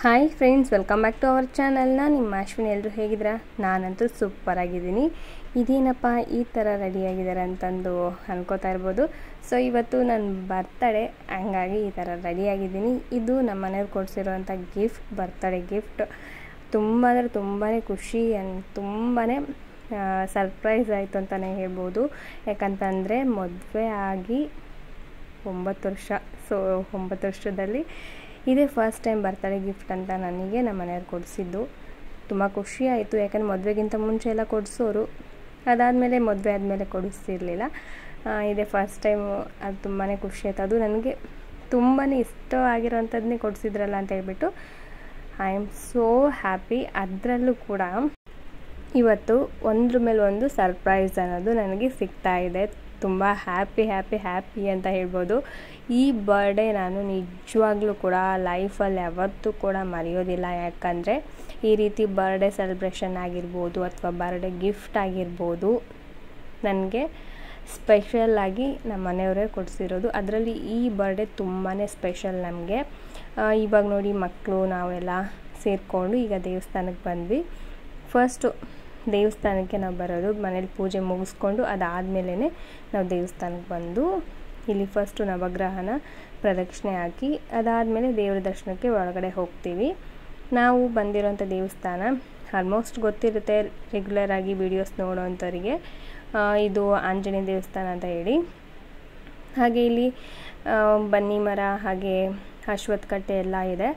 hi friends welcome back to our ಚಾನಲ್ನ ನಿಮ್ಮ ಅಶ್ವಿನಿ ಎಲ್ಲರೂ ಹೇಗಿದ್ದೀರಾ ನಾನಂತೂ ಸೂಪರ್ ಆಗಿದ್ದೀನಿ ಇದೇನಪ್ಪ ಈ ಥರ ರೆಡಿಯಾಗಿದ್ದಾರೆ ಅಂತಂದು ಅನ್ಕೋತಾ ಇರ್ಬೋದು ಸೊ ಇವತ್ತು ನನ್ನ ಬರ್ತಡೇ ಹಂಗಾಗಿ ಈ ಥರ ರೆಡಿಯಾಗಿದ್ದೀನಿ ಇದು ನಮ್ಮ ಮನೆಯವ್ರು ಕೊಡಿಸಿರುವಂಥ ಗಿಫ್ಟ್ ಬರ್ತಡೇ ಗಿಫ್ಟ್ ತುಂಬ ಅಂದರೆ ತುಂಬಾ ಖುಷಿ ಅಂಡ್ ತುಂಬಾ ಸರ್ಪ್ರೈಸ್ ಆಯಿತು ಅಂತಲೇ ಹೇಳ್ಬೋದು ಯಾಕಂತಂದರೆ ಮದುವೆ ಆಗಿ ಒಂಬತ್ತು ವರ್ಷ ಸೊ ಒಂಬತ್ತು ವರ್ಷದಲ್ಲಿ ಇದೇ ಫಸ್ಟ್ ಟೈಮ್ ಬರ್ತಡೇ ಗಿಫ್ಟ್ ಅಂತ ನನಗೆ ನಮ್ಮ ಮನೆಯವ್ರು ಕೊಡಿಸಿದ್ದು ತುಂಬ ಖುಷಿ ಆಯಿತು ಯಾಕಂದರೆ ಮದುವೆಗಿಂತ ಮುಂಚೆ ಎಲ್ಲ ಕೊಡಿಸೋರು ಅದಾದಮೇಲೆ ಮದುವೆ ಆದಮೇಲೆ ಕೊಡಿಸ್ತಿರ್ಲಿಲ್ಲ ಇದೇ ಫಸ್ಟ್ ಟೈಮು ಅದು ತುಂಬಾ ಖುಷಿ ಆಯಿತು ಅದು ನನಗೆ ತುಂಬಾ ಇಷ್ಟ ಆಗಿರೋವಂಥದ್ದನ್ನೇ ಕೊಡಿಸಿದ್ರಲ್ಲ ಅಂತ ಹೇಳ್ಬಿಟ್ಟು ಐ ಆಮ್ ಸೋ ಹ್ಯಾಪಿ ಅದರಲ್ಲೂ ಕೂಡ ಇವತ್ತು ಒಂದ್ರ ಮೇಲೆ ಒಂದು ಸರ್ಪ್ರೈಸ್ ಅನ್ನೋದು ನನಗೆ ಸಿಗ್ತಾ ಇದೆ ತುಂಬ ಹ್ಯಾಪಿ ಹ್ಯಾಪಿ ಹ್ಯಾಪಿ ಅಂತ ಹೇಳ್ಬೋದು ಈ ಬರ್ಡೇ ನಾನು ನಿಜವಾಗ್ಲೂ ಕೂಡ ಲೈಫಲ್ಲಿ ಯಾವತ್ತೂ ಕೂಡ ಮರೆಯೋದಿಲ್ಲ ಯಾಕಂದರೆ ಈ ರೀತಿ ಬರ್ಡೇ ಸೆಲೆಬ್ರೇಷನ್ ಆಗಿರ್ಬೋದು ಅಥವಾ ಬರ್ಡೇ ಗಿಫ್ಟ್ ಆಗಿರ್ಬೋದು ನನಗೆ ಸ್ಪೆಷಲ್ಲಾಗಿ ನಮ್ಮ ಮನೆಯವರೇ ಕೊಡಿಸಿರೋದು ಅದರಲ್ಲಿ ಈ ಬರ್ಡೇ ತುಂಬಾ ಸ್ಪೆಷಲ್ ನಮಗೆ ಇವಾಗ ನೋಡಿ ಮಕ್ಕಳು ನಾವೆಲ್ಲ ಸೇರಿಕೊಂಡು ಈಗ ದೇವಸ್ಥಾನಕ್ಕೆ ಬಂದ್ವಿ ಫಸ್ಟು ದೇವಸ್ಥಾನಕ್ಕೆ ನಾವು ಬರೋದು ಮನೇಲಿ ಪೂಜೆ ಮುಗಿಸ್ಕೊಂಡು ಅದಾದಮೇಲೆ ನಾವು ದೇವಸ್ಥಾನಕ್ಕೆ ಬಂದು ಇಲ್ಲಿ ಫಸ್ಟು ನವಗ್ರಹನ ಪ್ರದಕ್ಷಿಣೆ ಹಾಕಿ ಅದಾದಮೇಲೆ ದೇವರ ದರ್ಶನಕ್ಕೆ ಒಳಗಡೆ ಹೋಗ್ತೀವಿ ನಾವು ಬಂದಿರೋಂಥ ದೇವಸ್ಥಾನ ಆಲ್ಮೋಸ್ಟ್ ಗೊತ್ತಿರುತ್ತೆ ರೆಗ್ಯುಲರ್ ಆಗಿ ವಿಡಿಯೋಸ್ ನೋಡೋವಂಥವರಿಗೆ ಇದು ಆಂಜನೇಯ ದೇವಸ್ಥಾನ ಅಂತ ಹೇಳಿ ಹಾಗೆ ಇಲ್ಲಿ ಬನ್ನಿ ಮರ ಹಾಗೆ ಅಶ್ವತ್ಕಟ್ಟೆ ಕಟ್ಟೆ ಎಲ್ಲ ಇದೆ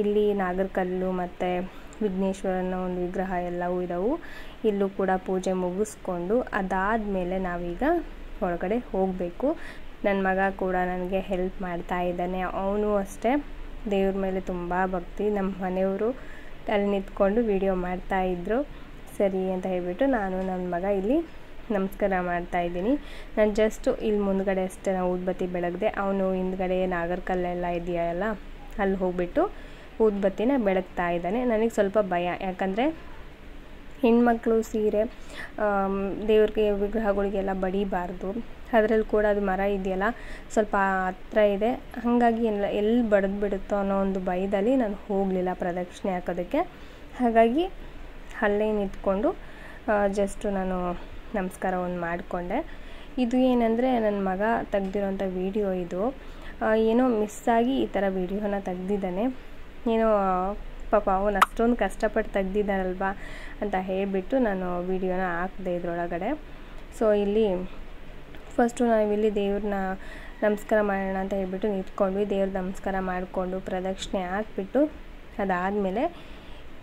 ಇಲ್ಲಿ ನಾಗರಕಲ್ಲು ಮತ್ತು ವಿಘ್ನೇಶ್ವರನ ಒಂದು ವಿಗ್ರಹ ಎಲ್ಲವೂ ಇದಾವೆ ಇಲ್ಲೂ ಕೂಡ ಪೂಜೆ ಮುಗಿಸ್ಕೊಂಡು ಅದಾದ ಮೇಲೆ ನಾವೀಗ ಒಳಗಡೆ ಹೋಗಬೇಕು ನನ್ನ ಮಗ ಕೂಡ ನನಗೆ ಹೆಲ್ಪ್ ಮಾಡ್ತಾ ಇದ್ದಾನೆ ಅವನು ಅಷ್ಟೇ ದೇವ್ರ ಮೇಲೆ ತುಂಬ ಭಕ್ತಿ ನಮ್ಮ ಮನೆಯವರು ಅಲ್ಲಿ ನಿಂತ್ಕೊಂಡು ವಿಡಿಯೋ ಮಾಡ್ತಾಯಿದ್ರು ಸರಿ ಅಂತ ಹೇಳಿಬಿಟ್ಟು ನಾನು ನನ್ನ ಮಗ ಇಲ್ಲಿ ನಮಸ್ಕಾರ ಮಾಡ್ತಾ ಇದ್ದೀನಿ ನಾನು ಜಸ್ಟು ಇಲ್ಲಿ ಮುಂದ್ಗಡೆ ಅಷ್ಟೇ ನಾವು ಊದ್ಬತ್ತಿ ಬೆಳಗ್ದೆ ಅವನು ಹಿಂದ್ಗಡೆ ನಾಗರಕಲ್ಲೆಲ್ಲ ಇದೆಯಲ್ಲ ಅಲ್ಲಿ ಹೋಗ್ಬಿಟ್ಟು ಊದ್ಬತ್ತಿನ ಬೆಳಗ್ತಾ ಇದ್ದಾನೆ ನನಗೆ ಸ್ವಲ್ಪ ಭಯ ಯಾಕಂದರೆ ಮಕ್ಕಳು ಸೀರೆ ದೇವ್ರಿಗೆ ವಿಗ್ರಹಗಳಿಗೆಲ್ಲ ಬಡಿಬಾರ್ದು ಅದರಲ್ಲಿ ಕೂಡ ಅದು ಮರ ಇದೆಯಲ್ಲ ಸ್ವಲ್ಪ ಹತ್ರ ಇದೆ ಹಾಗಾಗಿ ಎಲ್ಲ ಎಲ್ಲಿ ಬಡ್ದು ಬಿಡುತ್ತೋ ಅನ್ನೋ ಒಂದು ಭಯದಲ್ಲಿ ನಾನು ಹೋಗಲಿಲ್ಲ ಪ್ರದಕ್ಷಿಣೆ ಹಾಕೋದಕ್ಕೆ ಹಾಗಾಗಿ ಅಲ್ಲೇ ನಿಂತ್ಕೊಂಡು ಜಸ್ಟು ನಾನು ನಮಸ್ಕಾರವನ್ನು ಮಾಡಿಕೊಂಡೆ ಇದು ಏನಂದರೆ ನನ್ನ ಮಗ ತೆಗ್ದಿರೋಂಥ ವಿಡಿಯೋ ಇದು ಏನೋ ಮಿಸ್ ಆಗಿ ಈ ಥರ ವೀಡಿಯೋನ ತೆಗ್ದಿದ್ದಾನೆ ಏನೋ ಪಾಪ ಅವನು ಅಷ್ಟೊಂದು ಕಷ್ಟಪಟ್ಟು ತೆಗ್ದಿದ್ದಾರಲ್ವಾ ಅಂತ ಹೇಳಿಬಿಟ್ಟು ನಾನು ವೀಡಿಯೋನ ಹಾಕಿದೆ ಇದರೊಳಗಡೆ ಸೊ ಇಲ್ಲಿ ಫಸ್ಟು ನಾವಿಲ್ಲಿ ದೇವ್ರನ್ನ ನಮಸ್ಕಾರ ಮಾಡೋಣ ಅಂತ ಹೇಳಿಬಿಟ್ಟು ನಿಂತ್ಕೊಂಡ್ವಿ ದೇವ್ರ ನಮಸ್ಕಾರ ಮಾಡಿಕೊಂಡು ಪ್ರದಕ್ಷಿಣೆ ಹಾಕ್ಬಿಟ್ಟು ಅದಾದಮೇಲೆ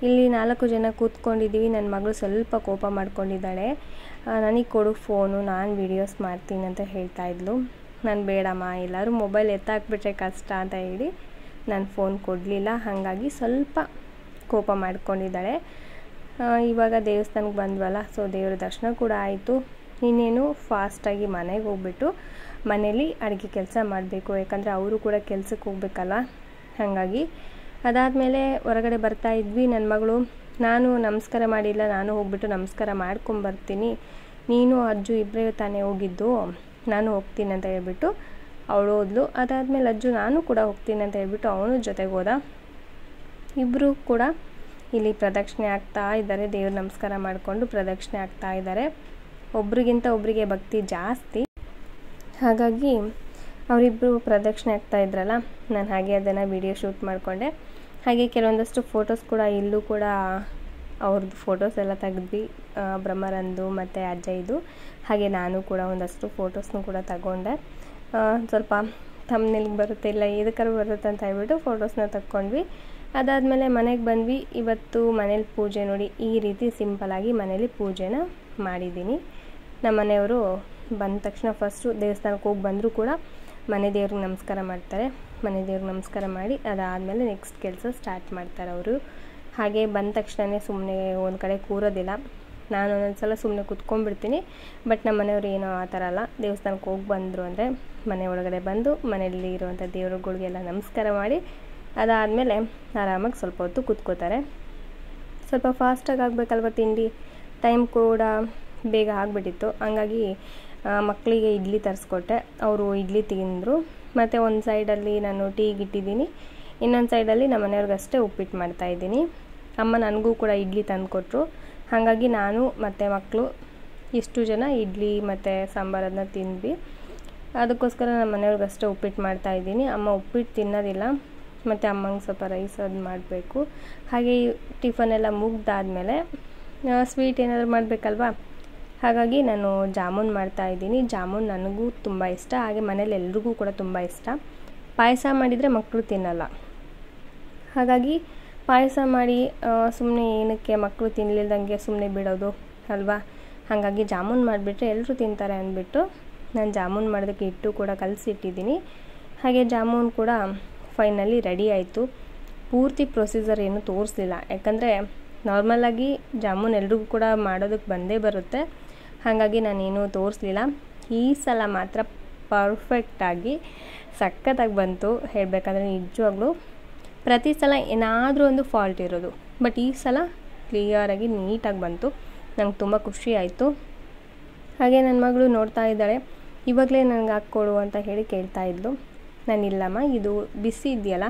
ಇಲ್ಲಿ ನಾಲ್ಕು ಜನ ಕೂತ್ಕೊಂಡಿದ್ದೀವಿ ನನ್ನ ಮಗಳು ಸ್ವಲ್ಪ ಕೋಪ ಮಾಡ್ಕೊಂಡಿದ್ದಾಳೆ ನನಗೆ ಕೊಡು ಫೋನು ನಾನು ವೀಡಿಯೋಸ್ ಮಾಡ್ತೀನಿ ಅಂತ ಹೇಳ್ತಾ ಇದ್ಲು ನಾನು ಬೇಡಮ್ಮ ಎಲ್ಲರೂ ಮೊಬೈಲ್ ಎತ್ತಾಕ್ಬಿಟ್ರೆ ಕಷ್ಟ ಅಂತ ಹೇಳಿ ನಾನು ಫೋನ್ ಕೊಡಲಿಲ್ಲ ಹಾಗಾಗಿ ಸ್ವಲ್ಪ ಕೋಪ ಮಾಡ್ಕೊಂಡಿದ್ದಾಳೆ ಇವಾಗ ದೇವಸ್ಥಾನಕ್ಕೆ ಬಂದ್ವಲ್ಲ ಸೊ ದೇವ್ರ ದರ್ಶನ ಕೂಡ ಆಯಿತು ಇನ್ನೇನು ಫಾಸ್ಟಾಗಿ ಮನೆಗೆ ಹೋಗ್ಬಿಟ್ಟು ಮನೇಲಿ ಅಡುಗೆ ಕೆಲಸ ಮಾಡಬೇಕು ಯಾಕಂದರೆ ಅವರು ಕೂಡ ಕೆಲಸಕ್ಕೆ ಹೋಗ್ಬೇಕಲ್ಲ ಹಾಗಾಗಿ ಅದಾದಮೇಲೆ ಹೊರಗಡೆ ಬರ್ತಾ ಇದ್ವಿ ನನ್ನ ಮಗಳು ನಾನು ನಮಸ್ಕಾರ ಮಾಡಿಲ್ಲ ನಾನು ಹೋಗ್ಬಿಟ್ಟು ನಮಸ್ಕಾರ ಮಾಡ್ಕೊಂಬರ್ತೀನಿ ನೀನು ಅಜ್ಜು ಇಬ್ಬರೇ ತಾನೇ ಹೋಗಿದ್ದು ನಾನು ಹೋಗ್ತೀನಿ ಅಂತ ಹೇಳ್ಬಿಟ್ಟು ಅವಳು ಹೋದ್ಲು ಅದಾದಮೇಲೆ ಅಜ್ಜು ನಾನು ಕೂಡ ಹೋಗ್ತೀನಿ ಅಂತ ಹೇಳ್ಬಿಟ್ಟು ಅವನು ಜೊತೆಗೆ ಹೋದ ಇಬ್ಬರು ಕೂಡ ಇಲ್ಲಿ ಪ್ರದಕ್ಷಿಣೆ ಆಗ್ತಾ ಇದ್ದಾರೆ ದೇವ್ರ ನಮಸ್ಕಾರ ಮಾಡಿಕೊಂಡು ಪ್ರದಕ್ಷಿಣೆ ಆಗ್ತಾ ಇದ್ದಾರೆ ಒಬ್ರಿಗಿಂತ ಒಬ್ಬರಿಗೆ ಭಕ್ತಿ ಜಾಸ್ತಿ ಹಾಗಾಗಿ ಅವರಿಬ್ಬರು ಪ್ರದಕ್ಷಿಣೆ ಆಗ್ತಾ ಇದ್ರಲ್ಲ ನಾನು ಹಾಗೆ ಅದನ್ನು ವಿಡಿಯೋ ಶೂಟ್ ಮಾಡಿಕೊಂಡೆ ಹಾಗೆ ಕೆಲವೊಂದಷ್ಟು ಫೋಟೋಸ್ ಕೂಡ ಇಲ್ಲೂ ಕೂಡ ಅವ್ರದ್ದು ಫೋಟೋಸ್ ಎಲ್ಲ ತೆಗೆದ್ವಿ ಬ್ರಹ್ಮರಂದು ಮತ್ತು ಇದು ಹಾಗೆ ನಾನು ಕೂಡ ಒಂದಷ್ಟು ಫೋಟೋಸ್ನು ಕೂಡ ತಗೊಂಡೆ ಸ್ವಲ್ಪ ನಿಲ್ಗೆ ಬರುತ್ತೆ ಇಲ್ಲ ಇದಕ್ಕಾದ್ರೂ ಬರುತ್ತೆ ಅಂತ ಹೇಳ್ಬಿಟ್ಟು ಫೋಟೋಸ್ನ ತಕ್ಕೊಂಡ್ವಿ ಅದಾದಮೇಲೆ ಮನೆಗೆ ಬಂದ್ವಿ ಇವತ್ತು ಮನೇಲಿ ಪೂಜೆ ನೋಡಿ ಈ ರೀತಿ ಸಿಂಪಲಾಗಿ ಮನೇಲಿ ಪೂಜೆನ ಮಾಡಿದ್ದೀನಿ ನಮ್ಮ ಮನೆಯವರು ಬಂದ ತಕ್ಷಣ ಫಸ್ಟು ದೇವಸ್ಥಾನಕ್ಕೆ ಹೋಗಿ ಬಂದರೂ ಕೂಡ ಮನೆ ದೇವ್ರಿಗೆ ನಮಸ್ಕಾರ ಮಾಡ್ತಾರೆ ಮನೆ ದೇವ್ರಿಗೆ ನಮಸ್ಕಾರ ಮಾಡಿ ಅದಾದಮೇಲೆ ನೆಕ್ಸ್ಟ್ ಕೆಲಸ ಸ್ಟಾರ್ಟ್ ಮಾಡ್ತಾರೆ ಅವರು ಹಾಗೆ ಬಂದ ತಕ್ಷಣವೇ ಸುಮ್ಮನೆ ಒಂದು ಕಡೆ ಕೂರೋದಿಲ್ಲ ನಾನು ಒಂದೊಂದು ಸಲ ಸುಮ್ಮನೆ ಕೂತ್ಕೊಂಡ್ಬಿಡ್ತೀನಿ ಬಟ್ ನಮ್ಮ ಮನೆಯವರು ಏನೋ ಆ ಥರ ಅಲ್ಲ ದೇವಸ್ಥಾನಕ್ಕೆ ಹೋಗಿ ಬಂದರು ಅಂದರೆ ಮನೆ ಒಳಗಡೆ ಬಂದು ಮನೆಯಲ್ಲಿ ಇರುವಂಥ ದೇವರುಗಳಿಗೆಲ್ಲ ನಮಸ್ಕಾರ ಮಾಡಿ ಅದಾದಮೇಲೆ ಆರಾಮಾಗಿ ಸ್ವಲ್ಪ ಹೊತ್ತು ಕೂತ್ಕೋತಾರೆ ಸ್ವಲ್ಪ ಫಾಸ್ಟಾಗಿ ಆಗಬೇಕಲ್ವ ತಿಂಡಿ ಟೈಮ್ ಕೂಡ ಬೇಗ ಆಗಿಬಿಟ್ಟಿತ್ತು ಹಂಗಾಗಿ ಮಕ್ಕಳಿಗೆ ಇಡ್ಲಿ ತರಿಸ್ಕೊಟ್ಟೆ ಅವರು ಇಡ್ಲಿ ತಿಂದರು ಮತ್ತು ಒಂದು ಸೈಡಲ್ಲಿ ನಾನು ಟೀ ಇಟ್ಟಿದ್ದೀನಿ ಇನ್ನೊಂದು ಸೈಡಲ್ಲಿ ನಮ್ಮ ಮನೆಯವ್ರಿಗಷ್ಟೇ ಉಪ್ಪಿಟ್ಟು ಮಾಡ್ತಾಯಿದ್ದೀನಿ ಅಮ್ಮ ನನಗೂ ಕೂಡ ಇಡ್ಲಿ ತಂದುಕೊಟ್ರು ಹಾಗಾಗಿ ನಾನು ಮತ್ತು ಮಕ್ಕಳು ಇಷ್ಟು ಜನ ಇಡ್ಲಿ ಮತ್ತು ಸಾಂಬಾರದನ್ನ ತಿಂದ್ವಿ ಅದಕ್ಕೋಸ್ಕರ ನಮ್ಮ ಮನೆಯವ್ರಿಗಷ್ಟೇ ಉಪ್ಪಿಟ್ಟು ಮಾಡ್ತಾಯಿದ್ದೀನಿ ಅಮ್ಮ ಉಪ್ಪಿಟ್ಟು ತಿನ್ನೋದಿಲ್ಲ ಮತ್ತು ಅಮ್ಮಂಗೆ ಸ್ವಲ್ಪ ರೈಸ್ ಅದು ಮಾಡಬೇಕು ಹಾಗೆ ಎಲ್ಲ ಮುಗ್ದಾದಮೇಲೆ ಸ್ವೀಟ್ ಏನಾದರೂ ಮಾಡಬೇಕಲ್ವಾ ಹಾಗಾಗಿ ನಾನು ಜಾಮೂನ್ ಮಾಡ್ತಾಯಿದ್ದೀನಿ ಜಾಮೂನ್ ನನಗೂ ತುಂಬ ಇಷ್ಟ ಹಾಗೆ ಮನೇಲಿ ಎಲ್ರಿಗೂ ಕೂಡ ತುಂಬ ಇಷ್ಟ ಪಾಯಸ ಮಾಡಿದರೆ ಮಕ್ಕಳು ತಿನ್ನಲ್ಲ ಹಾಗಾಗಿ ಪಾಯಸ ಮಾಡಿ ಸುಮ್ಮನೆ ಏನಕ್ಕೆ ಮಕ್ಕಳು ತಿನ್ನಲಿಲ್ದಂಗೆ ಸುಮ್ಮನೆ ಬಿಡೋದು ಅಲ್ವಾ ಹಾಗಾಗಿ ಜಾಮೂನ್ ಮಾಡಿಬಿಟ್ರೆ ಎಲ್ಲರೂ ತಿಂತಾರೆ ಅಂದ್ಬಿಟ್ಟು ನಾನು ಜಾಮೂನ್ ಮಾಡೋದಕ್ಕೆ ಇಟ್ಟು ಕೂಡ ಕಲಸಿಟ್ಟಿದ್ದೀನಿ ಹಾಗೆ ಜಾಮೂನ್ ಕೂಡ ಫೈನಲ್ಲಿ ರೆಡಿ ಆಯಿತು ಪೂರ್ತಿ ಪ್ರೊಸೀಜರ್ ಏನು ತೋರಿಸಲಿಲ್ಲ ಯಾಕಂದರೆ ನಾರ್ಮಲಾಗಿ ಜಾಮೂನ್ ಎಲ್ರಿಗೂ ಕೂಡ ಮಾಡೋದಕ್ಕೆ ಬಂದೇ ಬರುತ್ತೆ ಹಾಗಾಗಿ ನಾನೇನು ತೋರಿಸಲಿಲ್ಲ ಈ ಸಲ ಮಾತ್ರ ಪರ್ಫೆಕ್ಟಾಗಿ ಸಖತ್ತಾಗಿ ಬಂತು ಹೇಳಬೇಕಾದ್ರೆ ನಿಜವಾಗ್ಲೂ ಪ್ರತಿ ಸಲ ಏನಾದರೂ ಒಂದು ಫಾಲ್ಟ್ ಇರೋದು ಬಟ್ ಈ ಸಲ ಕ್ಲಿಯರಾಗಿ ನೀಟಾಗಿ ಬಂತು ನಂಗೆ ತುಂಬ ಖುಷಿ ಆಯಿತು ಹಾಗೆ ನನ್ನ ಮಗಳು ನೋಡ್ತಾ ಇದ್ದಾಳೆ ಇವಾಗಲೇ ನನಗೆ ಹಾಕ್ಕೊಡು ಅಂತ ಹೇಳಿ ಕೇಳ್ತಾ ಇದ್ಲು ನಾನು ಇಲ್ಲಮ್ಮ ಇದು ಬಿಸಿ ಇದೆಯಲ್ಲ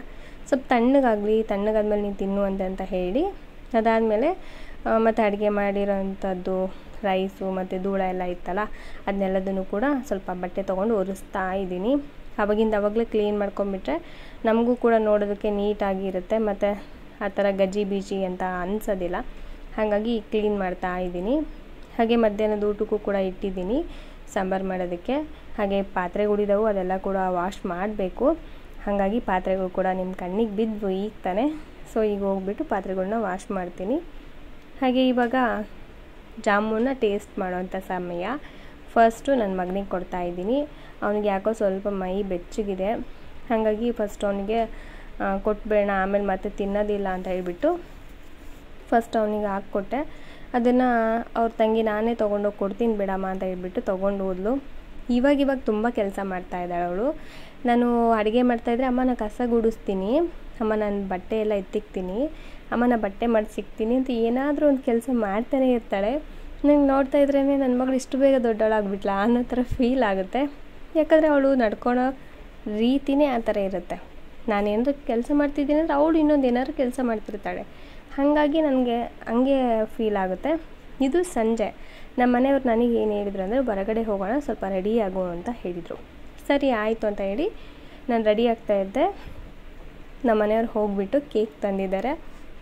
ಸ್ವಲ್ಪ ತಣ್ಣಗಾಗಲಿ ತಣ್ಣಗಾದ್ಮೇಲೆ ನೀನು ತಿನ್ನು ಅಂತ ಹೇಳಿ ಅದಾದಮೇಲೆ ಮತ್ತು ಅಡುಗೆ ಮಾಡಿರೋಂಥದ್ದು ರೈಸು ಮತ್ತು ಧೂಳ ಎಲ್ಲ ಇತ್ತಲ್ಲ ಅದನ್ನೆಲ್ಲದನ್ನು ಕೂಡ ಸ್ವಲ್ಪ ಬಟ್ಟೆ ತೊಗೊಂಡು ಒರೆಸ್ತಾ ಇದ್ದೀನಿ ಅವಾಗಿಂದ ಅವಾಗಲೇ ಕ್ಲೀನ್ ಮಾಡ್ಕೊಂಬಿಟ್ರೆ ನಮಗೂ ಕೂಡ ನೋಡೋದಕ್ಕೆ ನೀಟಾಗಿರುತ್ತೆ ಇರುತ್ತೆ ಮತ್ತು ಆ ಥರ ಗಜ್ಜಿ ಬೀಜಿ ಅಂತ ಅನಿಸೋದಿಲ್ಲ ಹಾಗಾಗಿ ಕ್ಲೀನ್ ಮಾಡ್ತಾ ಇದ್ದೀನಿ ಹಾಗೆ ಮಧ್ಯಾಹ್ನದ ಊಟಕ್ಕೂ ಕೂಡ ಇಟ್ಟಿದ್ದೀನಿ ಸಾಂಬಾರು ಮಾಡೋದಕ್ಕೆ ಹಾಗೆ ಪಾತ್ರೆಗಳಿದಾವೆ ಅದೆಲ್ಲ ಕೂಡ ವಾಶ್ ಮಾಡಬೇಕು ಹಾಗಾಗಿ ಪಾತ್ರೆಗಳು ಕೂಡ ನಿಮ್ಮ ಕಣ್ಣಿಗೆ ಬಿದ್ದವು ಈಗ ತಾನೆ ಸೊ ಈಗ ಹೋಗ್ಬಿಟ್ಟು ಪಾತ್ರೆಗಳನ್ನ ವಾಶ್ ಮಾಡ್ತೀನಿ ಹಾಗೆ ಇವಾಗ ಜಾಮೂನ ಟೇಸ್ಟ್ ಮಾಡೋವಂಥ ಸಮಯ ಫಸ್ಟು ನನ್ನ ಮಗನಿಗೆ ಕೊಡ್ತಾ ಇದ್ದೀನಿ ಅವನಿಗೆ ಯಾಕೋ ಸ್ವಲ್ಪ ಮೈ ಬೆಚ್ಚಗಿದೆ ಹಾಗಾಗಿ ಫಸ್ಟ್ ಅವನಿಗೆ ಕೊಟ್ಬೇಡ ಆಮೇಲೆ ಮತ್ತೆ ತಿನ್ನೋದಿಲ್ಲ ಅಂತ ಹೇಳಿಬಿಟ್ಟು ಫಸ್ಟ್ ಅವನಿಗೆ ಹಾಕ್ಕೊಟ್ಟೆ ಅದನ್ನು ಅವ್ರ ತಂಗಿ ನಾನೇ ತೊಗೊಂಡೋಗಿ ಕೊಡ್ತೀನಿ ಬಿಡಮ್ಮ ಅಂತ ಹೇಳ್ಬಿಟ್ಟು ತೊಗೊಂಡು ಹೋದ್ಲು ಇವಾಗ ಇವಾಗ ತುಂಬ ಕೆಲಸ ಮಾಡ್ತಾ ಇದ್ದಾಳೆ ಅವಳು ನಾನು ಅಡುಗೆ ಮಾಡ್ತಾಯಿದ್ರೆ ಅಮ್ಮ ನಾನು ಕಸ ಗುಡಿಸ್ತೀನಿ ಅಮ್ಮ ನಾನು ಬಟ್ಟೆ ಎಲ್ಲ ಎತ್ತಿಕ್ತೀನಿ ಅಮ್ಮನ ಬಟ್ಟೆ ಮಾಡಿ ಸಿಗ್ತೀನಿ ಅಂತ ಏನಾದರೂ ಒಂದು ಕೆಲಸ ಮಾಡ್ತಾನೆ ಇರ್ತಾಳೆ ನಂಗೆ ನೋಡ್ತಾ ಇದ್ರೇ ನನ್ನ ಮಗಳು ಇಷ್ಟು ಬೇಗ ದೊಡ್ಡವಳಾಗ್ಬಿಟ್ಲ ಅನ್ನೋ ಥರ ಫೀಲ್ ಆಗುತ್ತೆ ಯಾಕಂದರೆ ಅವಳು ನಡ್ಕೊಳೋ ರೀತಿನೇ ಆ ಥರ ಇರುತ್ತೆ ನಾನೇನಾದ್ರು ಕೆಲಸ ಮಾಡ್ತಿದ್ದೀನಿ ಅಂದರೆ ಅವಳು ಇನ್ನೊಂದು ಏನಾದ್ರೂ ಕೆಲಸ ಮಾಡ್ತಿರ್ತಾಳೆ ಹಾಗಾಗಿ ನನಗೆ ಹಂಗೆ ಫೀಲ್ ಆಗುತ್ತೆ ಇದು ಸಂಜೆ ನಮ್ಮ ಮನೆಯವ್ರು ನನಗೆ ಏನು ಹೇಳಿದ್ರು ಅಂದರೆ ಹೊರಗಡೆ ಹೋಗೋಣ ಸ್ವಲ್ಪ ರೆಡಿ ಆಗೋಣ ಅಂತ ಹೇಳಿದರು ಸರಿ ಆಯಿತು ಅಂತ ಹೇಳಿ ನಾನು ರೆಡಿ ಆಗ್ತಾ ಇದ್ದೆ ನಮ್ಮ ಮನೆಯವ್ರು ಹೋಗಿಬಿಟ್ಟು ಕೇಕ್ ತಂದಿದ್ದಾರೆ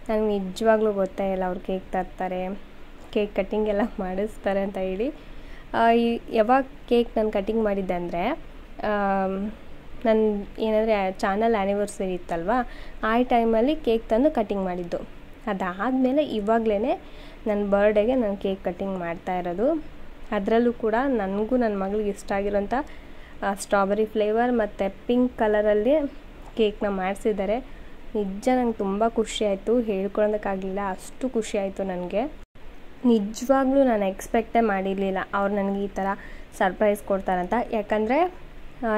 ನನಗೆ ನಿಜವಾಗ್ಲೂ ಗೊತ್ತಾಯಿಲ್ಲ ಇಲ್ಲ ಅವ್ರು ಕೇಕ್ ತರ್ತಾರೆ ಕೇಕ್ ಕಟ್ಟಿಂಗ್ ಎಲ್ಲ ಮಾಡಿಸ್ತಾರೆ ಅಂತ ಹೇಳಿ ಯಾವಾಗ ಕೇಕ್ ನಾನು ಕಟ್ಟಿಂಗ್ ಮಾಡಿದ್ದೆ ಅಂದರೆ ನನ್ನ ಏನಂದರೆ ಚಾನಲ್ ಆ್ಯನಿವರ್ಸರಿ ಇತ್ತಲ್ವ ಆ ಟೈಮಲ್ಲಿ ಕೇಕ್ ತಂದು ಕಟ್ಟಿಂಗ್ ಮಾಡಿದ್ದು ಅದಾದಮೇಲೆ ಇವಾಗಲೇ ನನ್ನ ಬರ್ಡೇಗೆ ನಾನು ಕೇಕ್ ಕಟ್ಟಿಂಗ್ ಮಾಡ್ತಾ ಇರೋದು ಅದರಲ್ಲೂ ಕೂಡ ನನಗೂ ನನ್ನ ಮಗಳಿಗೆ ಇಷ್ಟ ಆಗಿರೋಂಥ ಸ್ಟ್ರಾಬೆರಿ ಫ್ಲೇವರ್ ಮತ್ತು ಪಿಂಕ್ ಕಲರಲ್ಲಿ ಕೇಕ್ನ ಮಾಡಿಸಿದ್ದಾರೆ ನಿಜ ನಂಗೆ ತುಂಬ ಖುಷಿಯಾಯಿತು ಹೇಳ್ಕೊಳೋದಕ್ಕಾಗಲಿಲ್ಲ ಅಷ್ಟು ಖುಷಿಯಾಯಿತು ನನಗೆ ನಿಜವಾಗ್ಲೂ ನಾನು ಎಕ್ಸ್ಪೆಕ್ಟೇ ಮಾಡಿರಲಿಲ್ಲ ಅವ್ರು ನನಗೆ ಈ ಥರ ಸರ್ಪ್ರೈಸ್ ಕೊಡ್ತಾರಂತ ಯಾಕಂದರೆ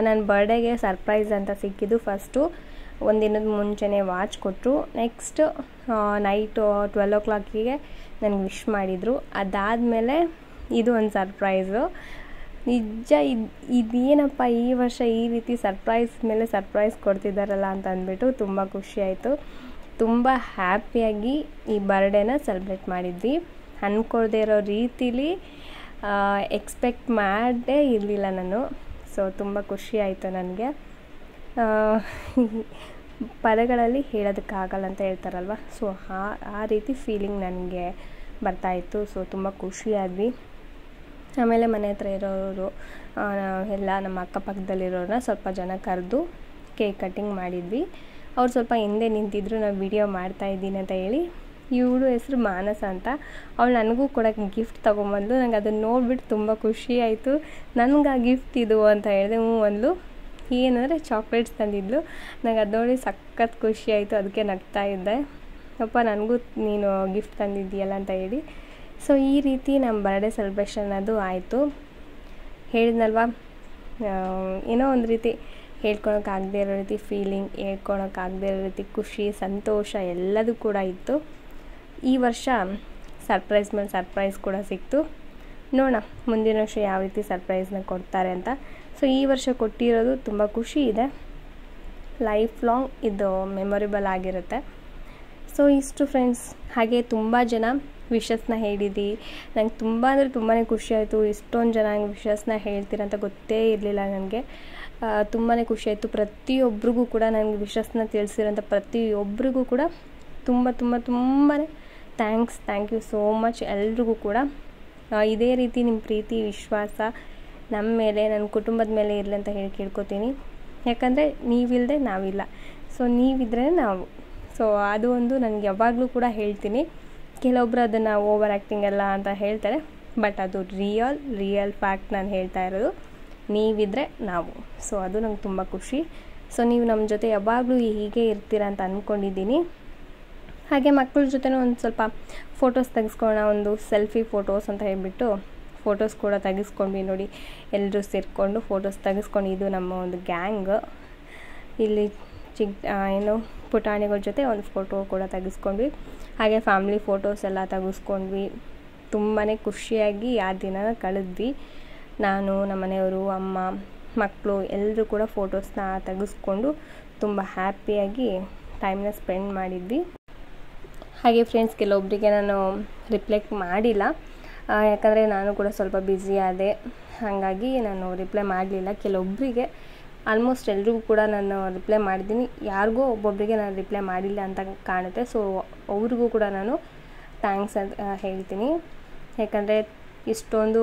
ನನ್ನ ಬರ್ಡೇಗೆ ಸರ್ಪ್ರೈಸ್ ಅಂತ ಸಿಕ್ಕಿದ್ದು ಫಸ್ಟು ಒಂದಿನದ ಮುಂಚೆನೇ ವಾಚ್ ಕೊಟ್ಟರು ನೆಕ್ಸ್ಟ್ ನೈಟು ಟ್ವೆಲ್ ಓ ಕ್ಲಾಕಿಗೆ ನನಗೆ ವಿಶ್ ಮಾಡಿದರು ಅದಾದಮೇಲೆ ಇದು ಒಂದು ಸರ್ಪ್ರೈಸು ನಿಜ ಇದು ಇದೇನಪ್ಪ ಈ ವರ್ಷ ಈ ರೀತಿ ಸರ್ಪ್ರೈಸ್ ಮೇಲೆ ಸರ್ಪ್ರೈಸ್ ಕೊಡ್ತಿದ್ದಾರಲ್ಲ ಅಂತ ಅಂದ್ಬಿಟ್ಟು ತುಂಬ ಖುಷಿಯಾಯಿತು ತುಂಬ ಹ್ಯಾಪಿಯಾಗಿ ಈ ಬರ್ಡೇನ ಸೆಲೆಬ್ರೇಟ್ ಮಾಡಿದ್ವಿ ಅಂದ್ಕೊಳ್ದೇ ಇರೋ ರೀತಿಲಿ ಎಕ್ಸ್ಪೆಕ್ಟ್ ಮಾಡೇ ಇರಲಿಲ್ಲ ನಾನು ಸೊ ತುಂಬ ಖುಷಿಯಾಯಿತು ನನಗೆ ಪದಗಳಲ್ಲಿ ಹೇಳೋದಕ್ಕಾಗಲ್ಲ ಅಂತ ಹೇಳ್ತಾರಲ್ವ ಸೊ ಆ ಆ ರೀತಿ ಫೀಲಿಂಗ್ ನನಗೆ ಬರ್ತಾಯಿತ್ತು ಸೊ ತುಂಬ ಖುಷಿಯಾದ್ವಿ ಆಮೇಲೆ ಮನೆ ಹತ್ರ ಇರೋರು ಎಲ್ಲ ನಮ್ಮ ಅಕ್ಕಪಕ್ಕದಲ್ಲಿರೋರನ್ನ ಸ್ವಲ್ಪ ಜನ ಕರೆದು ಕೇಕ್ ಕಟ್ಟಿಂಗ್ ಮಾಡಿದ್ವಿ ಅವ್ರು ಸ್ವಲ್ಪ ಹಿಂದೆ ನಿಂತಿದ್ರು ನಾವು ವಿಡಿಯೋ ಮಾಡ್ತಾ ಇದ್ದೀನಿ ಅಂತ ಹೇಳಿ ಇವಳು ಹೆಸರು ಮಾನಸ ಅಂತ ಅವಳು ನನಗೂ ಕೂಡ ಗಿಫ್ಟ್ ತೊಗೊಂಬಂದು ನಂಗೆ ಅದನ್ನು ನೋಡಿಬಿಟ್ಟು ತುಂಬ ಖುಷಿ ಆಯಿತು ನನಗೆ ಆ ಗಿಫ್ಟ್ ಇದು ಅಂತ ಹೇಳಿದೆ ಹ್ಞೂ ಒಂದು ಏನಂದರೆ ಚಾಕ್ಲೇಟ್ಸ್ ತಂದಿದ್ಲು ನನಗೆ ಅದು ನೋಡಿ ಸಖತ್ ಖುಷಿ ಆಯಿತು ಅದಕ್ಕೆ ನಗ್ತಾ ಇದ್ದೆ ಅಪ್ಪ ನನಗೂ ನೀನು ಗಿಫ್ಟ್ ತಂದಿದ್ದೀಯಲ್ಲ ಅಂತ ಹೇಳಿ ಸೊ ಈ ರೀತಿ ನಮ್ಮ ಬರ್ಡೇ ಸೆಲೆಬ್ರೇಷನ್ ಅದು ಆಯಿತು ಹೇಳಿದ್ನಲ್ವ ಏನೋ ಒಂದು ರೀತಿ ಹೇಳ್ಕೊಳೋಕ್ಕಾಗದೇ ಇರೋ ರೀತಿ ಫೀಲಿಂಗ್ ಹೇಳ್ಕೊಳೋಕ್ಕಾಗದೇ ಇರೋ ರೀತಿ ಖುಷಿ ಸಂತೋಷ ಎಲ್ಲದೂ ಕೂಡ ಇತ್ತು ಈ ವರ್ಷ ಸರ್ಪ್ರೈಸ್ ಮೇಲೆ ಸರ್ಪ್ರೈಸ್ ಕೂಡ ಸಿಕ್ತು ನೋಡೋಣ ಮುಂದಿನ ವರ್ಷ ಯಾವ ರೀತಿ ಸರ್ಪ್ರೈಸ್ನ ಕೊಡ್ತಾರೆ ಅಂತ ಸೊ ಈ ವರ್ಷ ಕೊಟ್ಟಿರೋದು ತುಂಬ ಖುಷಿ ಇದೆ ಲೈಫ್ ಲಾಂಗ್ ಇದು ಮೆಮೊರೇಬಲ್ ಆಗಿರುತ್ತೆ ಸೊ ಇಷ್ಟು ಫ್ರೆಂಡ್ಸ್ ಹಾಗೆ ತುಂಬ ಜನ ವಿಷಸ್ನ ಹೇಳಿದಿ ನಂಗೆ ತುಂಬ ಅಂದರೆ ತುಂಬಾ ಖುಷಿ ಇಷ್ಟೊಂದು ಜನ ನಂಗೆ ವಿಷಸ್ನ ಹೇಳ್ತೀರಂತ ಗೊತ್ತೇ ಇರಲಿಲ್ಲ ನನಗೆ ತುಂಬಾ ಖುಷಿ ಆಯಿತು ಪ್ರತಿಯೊಬ್ಬರಿಗೂ ಕೂಡ ನನಗೆ ವಿಷಸ್ನ ತಿಳಿಸಿರೋಂಥ ಪ್ರತಿಯೊಬ್ಬರಿಗೂ ಕೂಡ ತುಂಬ ತುಂಬ ತುಂಬಾ thanks thank you so much ಎಲ್ರಿಗೂ ಕೂಡ ಇದೇ ರೀತಿ ನಿಮ್ಮ ಪ್ರೀತಿ ವಿಶ್ವಾಸ ನಮ್ಮ ಮೇಲೆ ನನ್ನ ಕುಟುಂಬದ ಮೇಲೆ ಇರಲಿ ಅಂತ ಹೇಳಿ ಕೇಳ್ಕೊತೀನಿ ಯಾಕಂದರೆ ನೀವಿಲ್ಲದೆ ನಾವಿಲ್ಲ ಸೊ ನೀವಿದ್ರೆ ನಾವು ಸೊ ಅದು ಒಂದು ನನಗೆ ಯಾವಾಗಲೂ ಕೂಡ ಹೇಳ್ತೀನಿ ಕೆಲವೊಬ್ರು ಅದನ್ನು ಓವರ್ ಆ್ಯಕ್ಟಿಂಗ್ ಅಲ್ಲ ಅಂತ ಹೇಳ್ತಾರೆ ಬಟ್ ಅದು ರಿಯಲ್ ರಿಯಲ್ ಫ್ಯಾಕ್ಟ್ ನಾನು ಹೇಳ್ತಾ ಇರೋದು ನೀವಿದ್ರೆ ನಾವು ಸೊ ಅದು ನಂಗೆ ತುಂಬ ಖುಷಿ ಸೊ ನೀವು ನಮ್ಮ ಜೊತೆ ಯಾವಾಗಲೂ ಹೀಗೆ ಇರ್ತೀರಾ ಅಂತ ಅಂದ್ಕೊಂಡಿದ್ದೀನಿ ಹಾಗೆ ಮಕ್ಕಳ ಜೊತೆ ಒಂದು ಸ್ವಲ್ಪ ಫೋಟೋಸ್ ತೆಗೆಸ್ಕೊಳ್ಳೋಣ ಒಂದು ಸೆಲ್ಫಿ ಫೋಟೋಸ್ ಅಂತ ಹೇಳಿಬಿಟ್ಟು ಫೋಟೋಸ್ ಕೂಡ ತೆಗೆಸ್ಕೊಂಡ್ವಿ ನೋಡಿ ಎಲ್ಲರೂ ಸೇರಿಕೊಂಡು ಫೋಟೋಸ್ ತೆಗೆಸ್ಕೊಂಡು ಇದು ನಮ್ಮ ಒಂದು ಗ್ಯಾಂಗ್ ಇಲ್ಲಿ ಚಿಕ್ಕ ಏನು ಪುಟಾಣಿಗಳ ಜೊತೆ ಒಂದು ಫೋಟೋ ಕೂಡ ತೆಗೆಸ್ಕೊಂಡ್ವಿ ಹಾಗೆ ಫ್ಯಾಮ್ಲಿ ಫೋಟೋಸ್ ಎಲ್ಲ ತೆಗೆಸ್ಕೊಂಡ್ವಿ ತುಂಬಾ ಖುಷಿಯಾಗಿ ಆ ದಿನ ಕಳೆದ್ವಿ ನಾನು ನಮ್ಮ ಮನೆಯವರು ಅಮ್ಮ ಮಕ್ಕಳು ಎಲ್ಲರೂ ಕೂಡ ಫೋಟೋಸ್ನ ತೆಗೆಸ್ಕೊಂಡು ತುಂಬ ಹ್ಯಾಪಿಯಾಗಿ ಟೈಮ್ನ ಸ್ಪೆಂಡ್ ಮಾಡಿದ್ವಿ ಹಾಗೆ ಫ್ರೆಂಡ್ಸ್ ಕೆಲವೊಬ್ಬರಿಗೆ ನಾನು ರಿಪ್ಲೆಕ್ಟ್ ಮಾಡಿಲ್ಲ ಯಾಕಂದರೆ ನಾನು ಕೂಡ ಸ್ವಲ್ಪ ಬ್ಯುಸಿ ಆದೆ ಹಾಗಾಗಿ ನಾನು ರಿಪ್ಲೈ ಮಾಡಲಿಲ್ಲ ಕೆಲವೊಬ್ಬರಿಗೆ ಆಲ್ಮೋಸ್ಟ್ ಎಲ್ರಿಗೂ ಕೂಡ ನಾನು ರಿಪ್ಲೈ ಮಾಡಿದ್ದೀನಿ ಯಾರಿಗೂ ಒಬ್ಬೊಬ್ಬರಿಗೆ ನಾನು ರಿಪ್ಲೈ ಮಾಡಿಲ್ಲ ಅಂತ ಕಾಣುತ್ತೆ ಸೊ ಅವ್ರಿಗೂ ಕೂಡ ನಾನು ಥ್ಯಾಂಕ್ಸ್ ಅಂತ ಹೇಳ್ತೀನಿ ಯಾಕಂದರೆ ಇಷ್ಟೊಂದು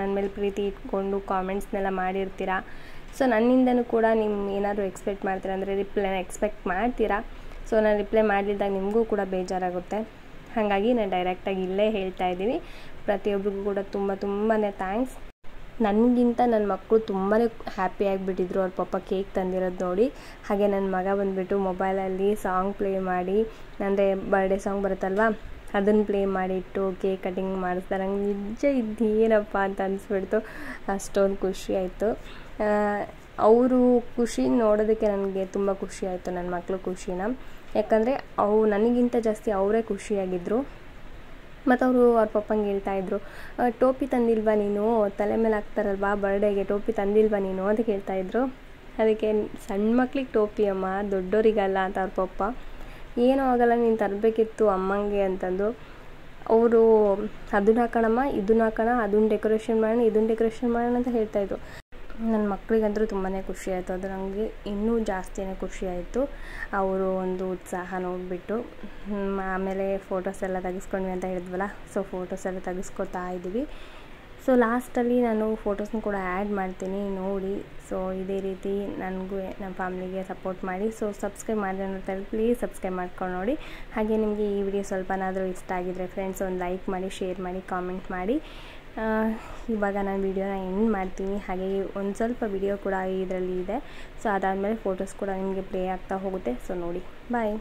ನನ್ನ ಮೇಲೆ ಪ್ರೀತಿ ಇಟ್ಕೊಂಡು ಕಾಮೆಂಟ್ಸ್ನೆಲ್ಲ ಮಾಡಿರ್ತೀರಾ ಸೊ ನನ್ನಿಂದನೂ ಕೂಡ ನಿಮ್ಮ ಏನಾದರೂ ಎಕ್ಸ್ಪೆಕ್ಟ್ ಮಾಡ್ತೀರಾ ಅಂದರೆ ರಿಪ್ಲೈನ ಎಕ್ಸ್ಪೆಕ್ಟ್ ಮಾಡ್ತೀರಾ ಸೊ ನಾನು ರಿಪ್ಲೈ ಮಾಡಲಿದ್ದಾಗ ನಿಮಗೂ ಕೂಡ ಬೇಜಾರಾಗುತ್ತೆ ಹಾಗಾಗಿ ನಾನು ಡೈರೆಕ್ಟಾಗಿ ಇಲ್ಲೇ ಹೇಳ್ತಾ ಇದ್ದೀನಿ ಪ್ರತಿಯೊಬ್ಬರಿಗೂ ಕೂಡ ತುಂಬ ತುಂಬಾ ಥ್ಯಾಂಕ್ಸ್ ನನಗಿಂತ ನನ್ನ ಮಕ್ಕಳು ತುಂಬಾ ಹ್ಯಾಪಿ ಆಗಿಬಿಟ್ಟಿದ್ರು ಅವ್ರ ಪಪ್ಪ ಕೇಕ್ ತಂದಿರೋದು ನೋಡಿ ಹಾಗೆ ನನ್ನ ಮಗ ಬಂದುಬಿಟ್ಟು ಮೊಬೈಲಲ್ಲಿ ಸಾಂಗ್ ಪ್ಲೇ ಮಾಡಿ ಅಂದರೆ ಬರ್ಡೇ ಸಾಂಗ್ ಬರುತ್ತಲ್ವಾ ಅದನ್ನು ಪ್ಲೇ ಮಾಡಿಟ್ಟು ಕೇಕ್ ಕಟಿಂಗ್ ಮಾಡಿಸ್ತಾರೆ ನಂಗೆ ನಿಜ ಇದೇನಪ್ಪ ಅಂತ ಅನಿಸ್ಬಿಡ್ತು ಅಷ್ಟೊಂದು ಖುಷಿ ಆಯಿತು ಅವರು ಖುಷಿ ನೋಡೋದಕ್ಕೆ ನನಗೆ ತುಂಬ ಖುಷಿ ಆಯಿತು ನನ್ನ ಮಕ್ಕಳು ಖುಷಿನ ಯಾಕಂದರೆ ಅವು ನನಗಿಂತ ಜಾಸ್ತಿ ಅವರೇ ಖುಷಿಯಾಗಿದ್ದರು ಮತ್ತು ಅವರು ಅವ್ರ ಪಪ್ಪಂಗೆ ಹೇಳ್ತಾಯಿದ್ರು ಟೋಪಿ ತಂದಿಲ್ವಾ ನೀನು ತಲೆ ಮೇಲೆ ಹಾಕ್ತಾರಲ್ವಾ ಬರ್ಡೇಗೆ ಟೋಪಿ ತಂದಿಲ್ವಾ ನೀನು ಅಂತ ಕೇಳ್ತಾಯಿದ್ರು ಅದಕ್ಕೆ ಸಣ್ಣ ಮಕ್ಳಿಗೆ ಟೋಪಿ ಅಮ್ಮ ದೊಡ್ಡೋರಿಗಲ್ಲ ಅಂತ ಅವ್ರ ಪಪ್ಪ ಏನೂ ಆಗಲ್ಲ ನೀನು ತರಬೇಕಿತ್ತು ಅಮ್ಮಂಗೆ ಅಂತಂದು ಅವರು ಅದನ್ನ ಹಾಕೋಣಮ್ಮ ಇದನ್ನ ಹಾಕೋಣ ಅದನ್ನ ಡೆಕೋರೇಷನ್ ಮಾಡೋಣ ಇದನ್ನ ಡೆಕೋರೇಷನ್ ಮಾಡೋಣ ಅಂತ ಹೇಳ್ತಾಯಿದ್ರು ನನ್ನ ಮಕ್ಕಳಿಗಂತೂ ತುಂಬಾ ಖುಷಿ ಆಯಿತು ಅದು ನನಗೆ ಇನ್ನೂ ಜಾಸ್ತಿಯೇ ಖುಷಿ ಆಯಿತು ಅವರು ಒಂದು ಉತ್ಸಾಹ ನೋಡಿಬಿಟ್ಟು ಆಮೇಲೆ ಫೋಟೋಸ್ ಎಲ್ಲ ತೆಗೆಸ್ಕೊಂಡ್ವಿ ಅಂತ ಹೇಳಿದ್ವಲ್ಲ ಸೊ ಫೋಟೋಸ್ ಎಲ್ಲ ತೆಗೆಸ್ಕೊತಾ ಇದ್ದೀವಿ ಸೊ ಲಾಸ್ಟಲ್ಲಿ ನಾನು ಫೋಟೋಸ್ನ ಕೂಡ ಆ್ಯಡ್ ಮಾಡ್ತೀನಿ ನೋಡಿ ಸೊ ಇದೇ ರೀತಿ ನನಗೂ ನಮ್ಮ ಫ್ಯಾಮ್ಲಿಗೆ ಸಪೋರ್ಟ್ ಮಾಡಿ ಸೊ ಸಬ್ಸ್ಕ್ರೈಬ್ ಮಾಡಿದ್ರೆ ಅಂತ ಪ್ಲೀಸ್ ಸಬ್ಸ್ಕ್ರೈಬ್ ಮಾಡ್ಕೊಂಡು ನೋಡಿ ಹಾಗೆ ನಿಮಗೆ ಈ ವಿಡಿಯೋ ಸ್ವಲ್ಪನಾದರೂ ಇಷ್ಟ ಆಗಿದ್ರೆ ಫ್ರೆಂಡ್ಸ್ ಒಂದು ಲೈಕ್ ಮಾಡಿ ಶೇರ್ ಮಾಡಿ ಕಾಮೆಂಟ್ ಮಾಡಿ ಇವಾಗ ನಾನು ವೀಡಿಯೋನ ಎಂಡ್ ಮಾಡ್ತೀನಿ ಹಾಗೆ ಒಂದು ಸ್ವಲ್ಪ ವಿಡಿಯೋ ಕೂಡ ಇದರಲ್ಲಿ ಇದೆ ಸೊ ಅದಾದಮೇಲೆ ಫೋಟೋಸ್ ಕೂಡ ನಿಮಗೆ ಪ್ಲೇ ಆಗ್ತಾ ಹೋಗುತ್ತೆ ಸೊ ನೋಡಿ ಬಾಯ್